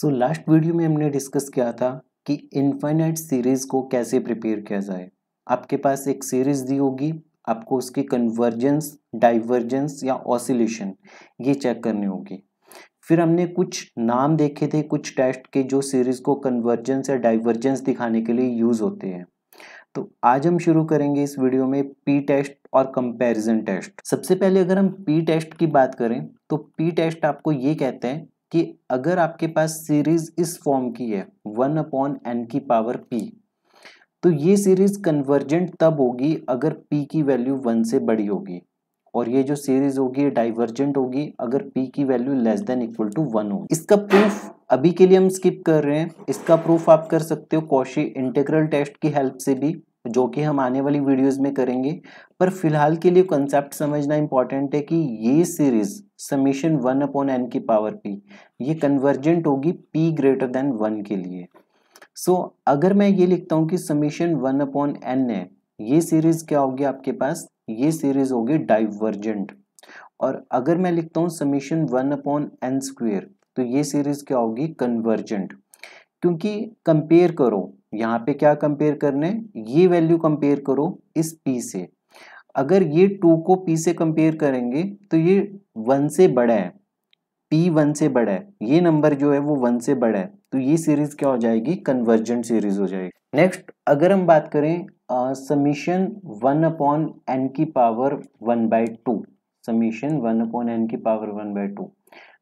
so last video में हमने discuss किया था कि इनफाइनाइट सीरीज़ को कैसे प्रिपेयर किया जाए आपके पास एक सीरीज़ दी होगी आपको उसकी कन्वर्जेंस डाइवर्जेंस या ऑसिलेशन ये चेक करनी होगी फिर हमने कुछ नाम देखे थे कुछ टेस्ट के जो सीरीज़ को कन्वर्जेंस या डाइवर्जेंस दिखाने के लिए यूज़ होते हैं तो आज हम शुरू करेंगे इस वीडियो में पी टेस्ट और कंपैरिजन टेस्ट सबसे पहले अगर हम पी टेस्ट की बात करें तो पी टेस्ट आपको ये कहते हैं कि अगर आपके पास सीरीज इस फॉर्म की है वन अपॉन एन की पावर पी तो ये सीरीज कन्वर्जेंट तब होगी अगर पी की वैल्यू वन से बड़ी होगी और ये जो सीरीज होगी डाइवर्जेंट होगी अगर पी की value less than equal to one होगी इसका प्रूफ अभी के लिए हम स्किप कर रहे हैं इसका प्रूफ आप कर सकते हो कौशी इंटीग्रल टेस्ट की हेल्प से भी जो कि हम आने वाली वीडियोस में करेंगे पर फिलहाल के लिए कॉन्सेप्ट समझना इम्पॉर्टेंट है कि ये series summation one upon n की पावर पी ये कन्वर्जेंट होगी पी ग्रेटर देन वन के लिए सो so, अगर मैं ये लिखता हूँ कि समीशन वन अपॉन एन है ये सीरीज क्या होगी आपके पास ये सीरीज होगी डाइवर्जेंट और अगर मैं लिखता हूँ summation one upon n square तो ये सीरीज क्या होगी कन्वर्जेंट क्योंकि कंपेयर करो यहाँ पे क्या कंपेयर करने ये वैल्यू कंपेयर करो इस पी से अगर ये टू को पी से कंपेयर करेंगे तो ये वन से बड़ा है पी वन से बड़ा है ये नंबर जो है वो वन से बड़ा है तो ये सीरीज क्या हो जाएगी कन्वर्जेंट सीरीज हो जाएगी नेक्स्ट अगर हम बात करें समीशन वन अपॉन एन की power one by two summation one upon n की पावर वन बाई टू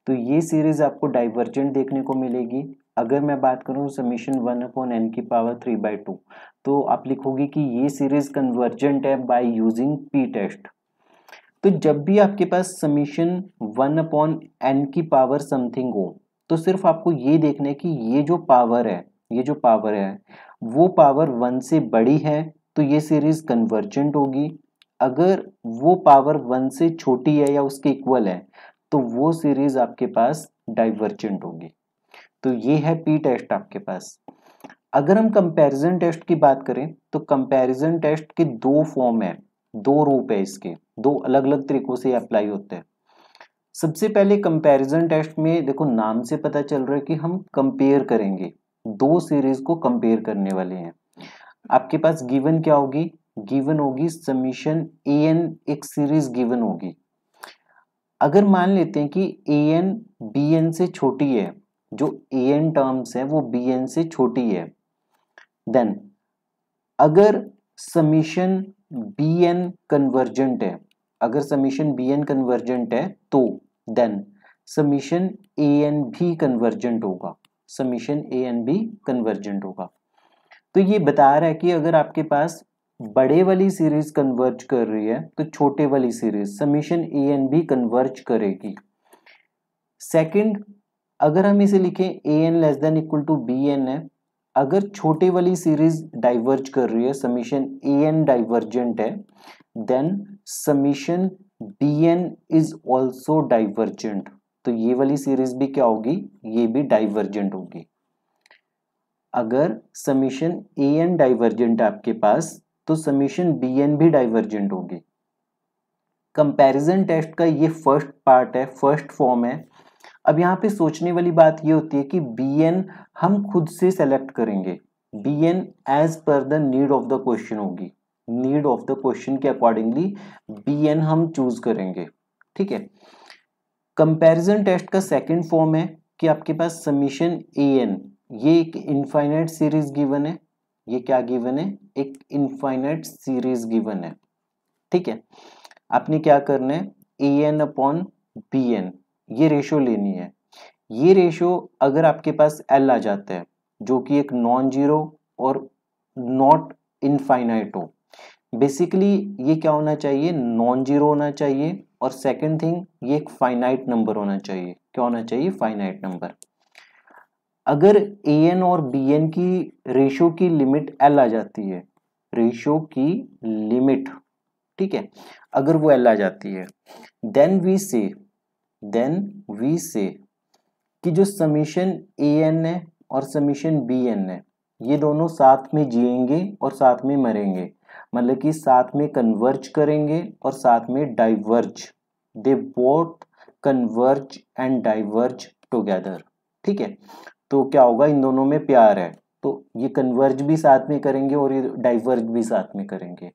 तो ये सीरीज आपको डाइवर्जेंट देखने को मिलेगी अगर मैं बात करूँ समीशन वन अपॉन एन की पावर थ्री बाई टू तो आप लिखोगे कि ये सीरीज कन्वर्जेंट है बाय यूजिंग पी टेस्ट तो जब भी आपके पास समीशन वन अपॉन एन की पावर समथिंग हो तो सिर्फ आपको ये देखना है कि ये जो पावर है ये जो पावर है वो पावर वन से बड़ी है तो ये सीरीज कन्वर्जेंट होगी अगर वो पावर वन से छोटी है या उसके इक्वल है तो वो सीरीज आपके पास डाइवर्जेंट होगी तो ये है पी टेस्ट आपके पास अगर हम कंपैरिजन टेस्ट की बात करें तो कंपैरिजन टेस्ट के दो फॉर्म है दो रूप है इसके दो अलग अलग तरीकों से अप्लाई होते हैं सबसे पहले कंपैरिजन टेस्ट में देखो नाम से पता चल रहा है कि हम कंपेयर करेंगे दो सीरीज को कंपेयर करने वाले हैं आपके पास गिवन क्या होगी गिवन होगी समीशन ए एन एक सीरीज गिवन होगी अगर मान लेते हैं कि ए एन बी एन से छोटी है जो ए एन टर्म्स है वो बी एन से छोटी है देन अगर समीशन बी एन कन्वर्जेंट है अगर समीशन बी एन कन्वर्जेंट है तो देन समीशन ए एन भी कन्वर्जेंट होगा समीशन ए एन भी कन्वर्जेंट होगा तो ये बता रहा है कि अगर आपके पास बड़े वाली सीरीज कन्वर्ज कर रही है तो छोटे वाली सीरीज समीशन ए एन भी कन्वर्ज करेगी सेकंड अगर हम इसे लिखें a n less than equal to b n है अगर छोटे वाली सीरीज डाइवर्ज कर रही है समीशन ए एन डाइवर्जेंट है then summation b n is also divergent तो ये वाली सीरीज भी क्या होगी ये भी डाइवर्जेंट होगी अगर समीशन ए एन डाइवर्जेंट है आपके पास तो समीशन बी एन भी डाइवर्जेंट होगी कंपैरिजन टेस्ट का ये फर्स्ट पार्ट है फर्स्ट फॉर्म है अब यहाँ पे सोचने वाली बात ये होती है कि बी हम खुद से सेलेक्ट करेंगे b n as per the need of the question होगी नीड ऑफ द क्वेश्चन के अकॉर्डिंगली बी एन हम चूज करेंगे ठीक है कंपैरिजन टेस्ट का सेकंड फॉर्म है कि आपके पास समीशन ए एन ये एक इनफाइनाइट सीरीज गिवन है ये क्या गिवन है एक इनफाइनाइट सीरीज गिवन है ठीक है आपने क्या करना है a n upon b n ये रेशो लेनी है ये रेशो अगर आपके पास एल आ जाता है जो कि एक नॉन जीरो और नॉट इनफाइनाइट हो बेसिकली ये क्या होना चाहिए नॉन जीरो होना चाहिए और सेकंड थिंग ये एक फाइनाइट नंबर होना चाहिए क्या होना चाहिए फाइनाइट नंबर अगर ए एन और बी एन की रेशो की लिमिट एल आ जाती है रेशो की लिमिट ठीक है अगर वो एल आ जाती है then we say then we say कि जो समीशन ए एन है और समीशन बी एन है ये दोनों साथ में जिएंगे और साथ में मरेंगे मतलब कि साथ में कन्वर्ज करेंगे और साथ में diverge they both converge and diverge together ठीक है तो क्या होगा इन दोनों में प्यार है तो ये कन्वर्ज भी साथ में करेंगे और ये डाइवर्ज भी साथ में करेंगे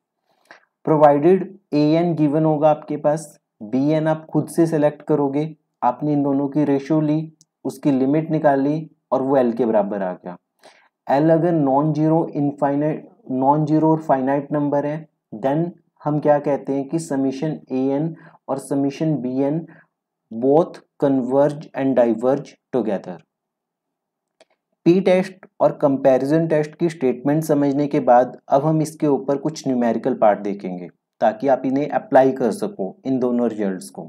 प्रोवाइडेड ए एन गिवन होगा आपके पास बी एन आप खुद से सेलेक्ट करोगे आपने इन दोनों की रेशियो ली उसकी लिमिट निकाल ली और वो एल के बराबर आ गया एल अगर non zero infinite non zero और फाइनाइट नंबर है देन हम क्या कहते हैं कि समीशन ए एन और summation b n both converge and diverge together P test और कंपैरिजन टेस्ट की स्टेटमेंट समझने के बाद अब हम इसके ऊपर कुछ न्यूमेरिकल पार्ट देखेंगे ताकि आप इन्हें अप्लाई कर सको इन दोनों रिजल्ट्स को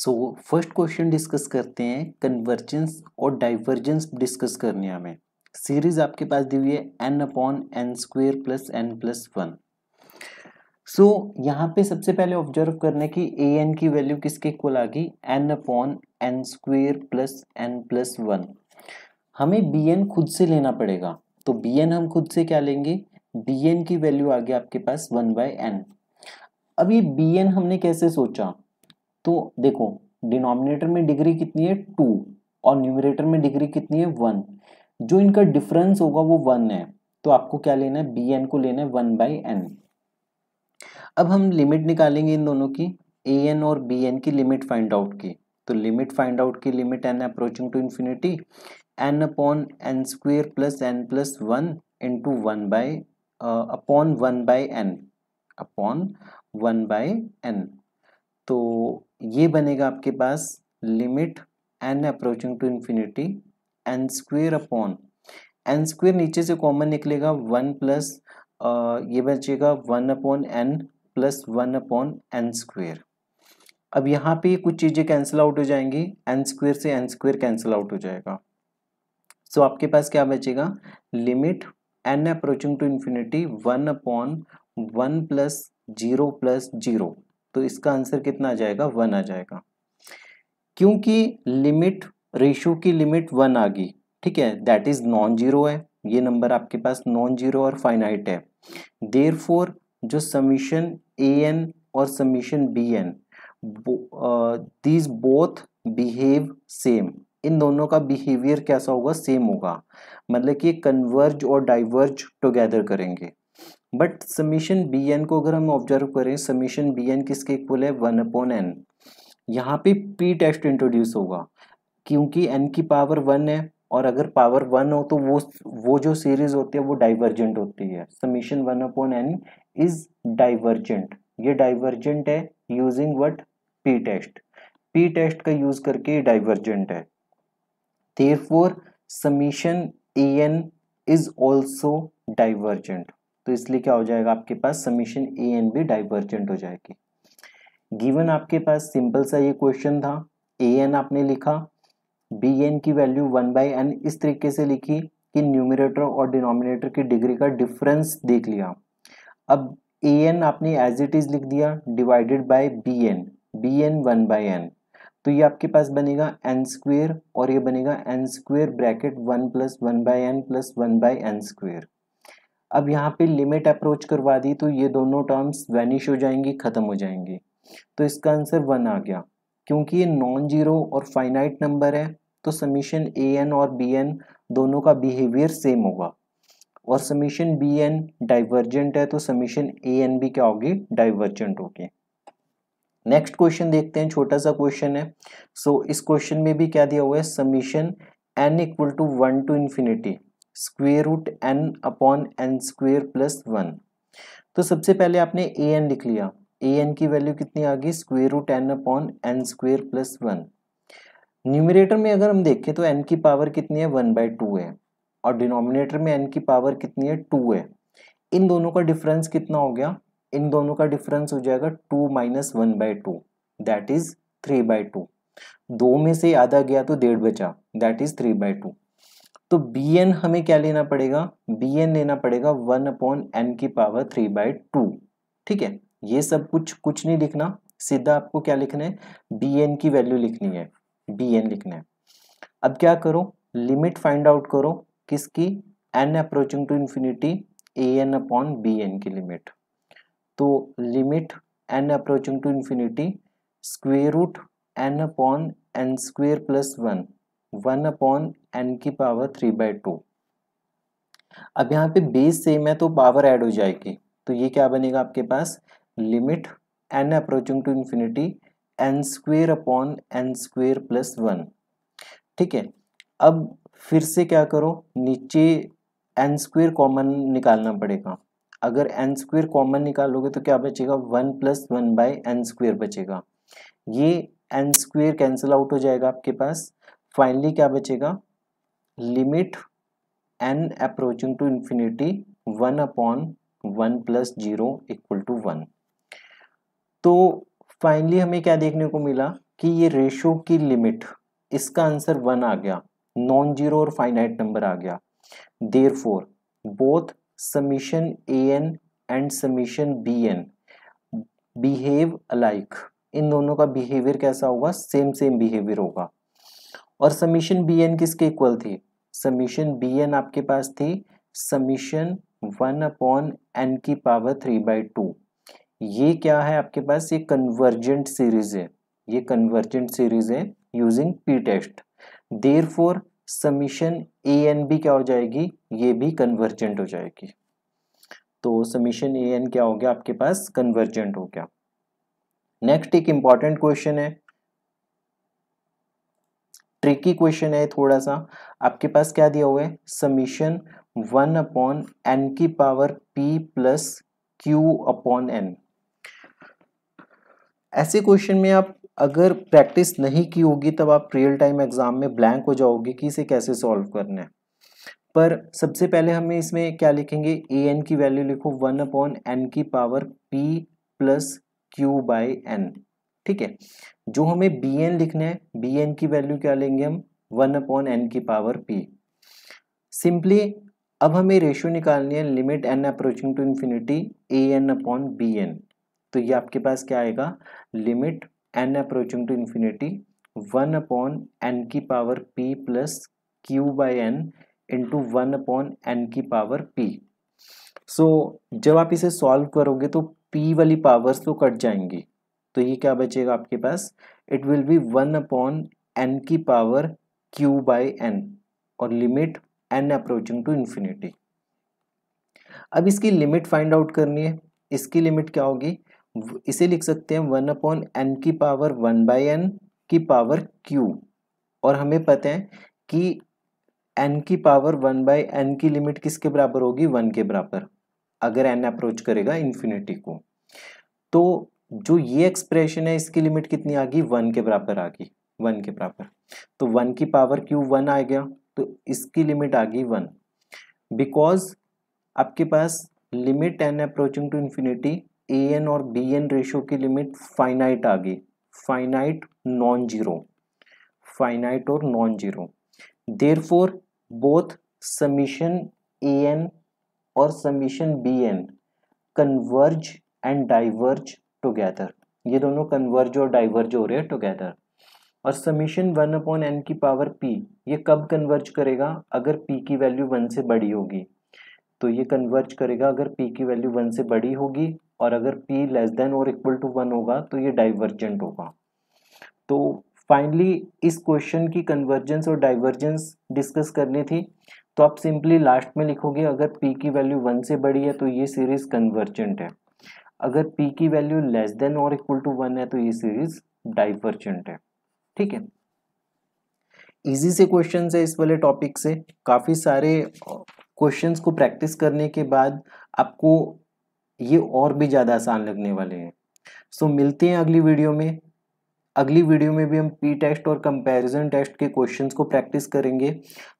सो फर्स्ट क्वेश्चन डिस्कस करते हैं कन्वर्जेंस और डाइवर्जेंस डिस्कस करने हमें सीरीज आपके पास दी हुई है n upon n square plus n plus one so यहाँ पे सबसे पहले ऑब्जर्व करने की ए एन की वैल्यू किसके इक्वल आ गई n upon n square plus n plus one हमें बी एन खुद से लेना पड़ेगा तो बी एन हम खुद से क्या लेंगे बी एन की वैल्यू आ गई आपके पास वन बाय एन अब ये बी एन हमने कैसे सोचा तो देखो डिनोमिनेटर में डिग्री कितनी है टू और न्यूमिनेटर में डिग्री कितनी है वन जो इनका डिफरेंस होगा वो वन है तो आपको क्या लेना है बी एन को लेना है वन बाई एन अब हम लिमिट निकालेंगे इन दोनों की ए एन और बी एन की लिमिट फाइंड आउट की तो लिमिट फाइंड आउट की limit n approaching to infinity n upon n square plus n plus one into one by upon one by n upon one by n तो ये बनेगा आपके पास limit n approaching to infinity n square upon n square नीचे से common निकलेगा one plus ये बचेगा one upon n plus one upon n square अब यहाँ पे कुछ चीज़ें कैंसिल आउट हो जाएंगी एन स्क्वेयर से एन स्क्वेयर कैंसिल आउट हो जाएगा सो so, आपके पास क्या बचेगा limit n approaching to infinity one upon one plus zero plus zero तो इसका आंसर कितना आ जाएगा वन आ जाएगा क्योंकि लिमिट रेशो की लिमिट वन आ गई ठीक है दैट इज नॉन जीरो है ये नंबर आपके पास नॉन जीरो और फाइनाइट है देर फोर जो समीशन ए एन और summation b n these both behave same इन दोनों का बिहेवियर कैसा होगा सेम होगा मतलब कि कन्वर्ज और डाइवर्ज टुगेदर करेंगे बट समीशन बी एन को अगर हम ऑब्जर्व करें समीशन बी एन किसके इक्वल है वन अपॉन एन यहाँ पे पी टेस्ट इंट्रोड्यूस होगा क्योंकि एन की पावर वन है और अगर पावर वन हो तो वो वो जो सीरीज होती है वो डाइवर्जेंट होती है summation one upon n is divergent ये डाइवर्जेंट है using what P test P test का यूज करके डाइवर्जेंट है therefore summation a n is also divergent तो इसलिए क्या हो जाएगा आपके पास summation a and b divergent हो जाएगी गिवन आपके पास सिंपल सा ये क्वेश्चन था ए एन आपने लिखा बी एन की वैल्यू वन बाई एन इस तरीके से लिखी कि न्यूमिनेटर और डिनोमिनेटर की डिग्री का डिफरेंस देख लिया अब ए एन आपने एज इट इज लिख दिया divided by b n b n one by n तो ये आपके पास बनेगा एन स्क्वेयर और ये बनेगा n square bracket one plus one by n plus one by n square अब यहाँ पे लिमिट अप्रोच करवा दी तो ये दोनों टर्म्स वैनिश हो जाएंगी ख़त्म हो जाएंगी तो इसका आंसर वन आ गया क्योंकि ये नॉन जीरो और फाइनाइट नंबर है तो समीशन ए एन और बी एन दोनों का बिहेवियर सेम होगा और समीशन बी एन डाइवर्जेंट है तो समीशन ए एन भी क्या होगी डाइवर्जेंट होगी नेक्स्ट क्वेश्चन देखते हैं छोटा सा क्वेश्चन है सो so, इस क्वेश्चन में भी क्या दिया हुआ है summation n equal to one to infinity square root n upon n square plus one तो सबसे पहले आपने ए एन लिख लिया ए एन की वैल्यू कितनी आ गई square root n upon n square plus one numerator में अगर हम देखें तो एन की पावर कितनी है वन बाई टू है और डिनोमिनेटर में एन की पावर कितनी है टू है इन दोनों का डिफरेंस कितना हो गया इन दोनों का डिफरेंस हो जाएगा two minus one by two that is three by two दो में से आधा गया तो डेढ़ बचा that is three by two तो बी एन हमें क्या लेना पड़ेगा बी एन लेना पड़ेगा वन अपॉन एन की पावर थ्री बाय टू ठीक है ये सब कुछ कुछ नहीं लिखना सीधा आपको क्या लिखना है बी एन की वैल्यू लिखनी है बी एन लिखना है अब क्या करो लिमिट फाइंड आउट करो किसकी n approaching to infinity a n upon b n की लिमिट तो limit n approaching to infinity square root n upon n square plus one one upon n की पावर थ्री बाई टू अब यहाँ पे base same है तो power add हो जाएगी तो ये क्या बनेगा आपके पास limit n approaching to infinity n square upon n square plus one ठीक है अब फिर से क्या करो नीचे एन स्क्वेयर कॉमन निकालना पड़ेगा अगर एन स्क्वेयर कॉमन निकालोगे तो क्या बचेगा one plus one by n square बचेगा ये एन स्क्वेयर कैंसिल आउट हो जाएगा आपके पास फाइनली क्या बचेगा limit n approaching to infinity one upon one plus zero equal to one तो फाइनली हमें क्या देखने को मिला कि ये रेशो की लिमिट इसका आंसर वन आ गया नॉन जीरो और फाइनाइट नंबर आ गया therefore both summation a n and summation b n behave alike इन दोनों का बिहेवियर कैसा होगा सेम सेम बिहेवियर होगा और समीशन बी एन किसके इक्वल थी समीशन बी एन आपके पास थी समीशन वन अपॉन एन की पावर थ्री बाई टू ये क्या है आपके पास ये कन्वर्जेंट सीरीज है ये कन्वर्जेंट सीरीज है using P test therefore summation a n भी क्या हो जाएगी ये भी कन्वर्जेंट हो जाएगी तो समीशन ए एन क्या हो गया आपके पास कन्वर्जेंट हो गया नेक्स्ट एक इंपॉर्टेंट क्वेश्चन है ट्रिकी क्वेश्चन है थोड़ा सा आपके पास क्या दिया हुआ है समीशन वन अपॉन एन की power p plus q upon n ऐसे क्वेश्चन में आप अगर प्रैक्टिस नहीं की होगी तब आप रियल टाइम एग्जाम में ब्लैंक हो जाओगे कि इसे कैसे सॉल्व करना है पर सबसे पहले हमें इसमें क्या लिखेंगे ए एन की वैल्यू लिखो वन अपॉन एन की power p plus q by n ठीक है जो हमें बी एन लिखना है बी एन की वैल्यू क्या लेंगे हम वन अपॉन एन की पावर पी सिंपली अब हमें रेशियो निकालनी है limit n approaching to infinity a n upon b n तो ये आपके पास क्या आएगा limit n approaching to infinity one upon n की power p plus q by n into one upon n की पावर पी सो जब आप इसे सॉल्व करोगे तो पी वाली पावर्स तो कट जाएंगी तो ये क्या बचेगा आपके पास it will be one upon n की पावर क्यू बाई एन और limit n approaching to infinity अब इसकी लिमिट फाइंड आउट करनी है इसकी लिमिट क्या होगी इसे लिख सकते हैं वन अपॉन एन की पावर वन बाई एन की पावर क्यू और हमें पता है कि एन की पावर वन बाई एन की लिमिट किसके बराबर होगी वन के बराबर अगर एन अप्रोच करेगा इन्फिनिटी को तो जो ये एक्सप्रेशन है इसकी लिमिट कितनी आ गई वन के बराबर आ गई वन के बराबर तो वन की पावर क्यू वन आ गया तो इसकी लिमिट आ गई वन बिकॉज आपके पास limit n approaching to infinity a n और बी एन रेशो की लिमिट फाइनाइट आ गई फाइनाइट नॉन जीरो फाइनाइट और non zero therefore both summation a n और summation b n converge and diverge together ये दोनों converge और diverge हो रहे हैं टुगेदर और समीशन वन अपॉन एन की पावर पी ये कब कन्वर्ज करेगा अगर पी की वैल्यू वन से बड़ी होगी तो ये कन्वर्ज करेगा अगर पी की वैल्यू वन से बड़ी होगी और अगर पी लेस देन और इक्वल टू वन होगा तो ये डाइवर्जेंट होगा तो फाइनली इस क्वेश्चन की कन्वर्जेंस और डाइवर्जेंस डिस्कस करनी थी तो आप सिंपली लास्ट में लिखोगे अगर पी की वैल्यू वन से बड़ी है तो ये सीरीज कन्वर्जेंट है अगर पी की वैल्यू लेस देन और इक्वल टू वन है तो ये सीरीज डाइवर्जेंट है ठीक है इजी से क्वेश्चन है इस वाले टॉपिक से काफ़ी सारे क्वेश्चंस को प्रैक्टिस करने के बाद आपको ये और भी ज़्यादा आसान लगने वाले हैं सो so, मिलते हैं अगली वीडियो में अगली वीडियो में भी हम पी टेस्ट और कंपैरिजन टेस्ट के क्वेश्चंस को प्रैक्टिस करेंगे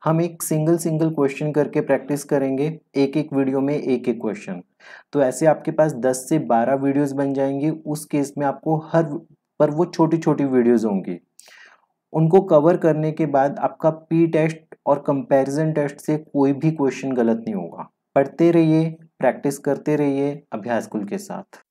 हम एक सिंगल सिंगल क्वेश्चन करके प्रैक्टिस करेंगे एक एक वीडियो में एक एक क्वेश्चन तो ऐसे आपके पास 10 से 12 वीडियोस बन जाएंगी उस केस में आपको हर पर वो छोटी छोटी वीडियोस होंगी उनको कवर करने के बाद आपका पी टेस्ट और कंपेरिजन टेस्ट से कोई भी क्वेश्चन गलत नहीं होगा पढ़ते रहिए प्रैक्टिस करते रहिए अभ्यास कुल के साथ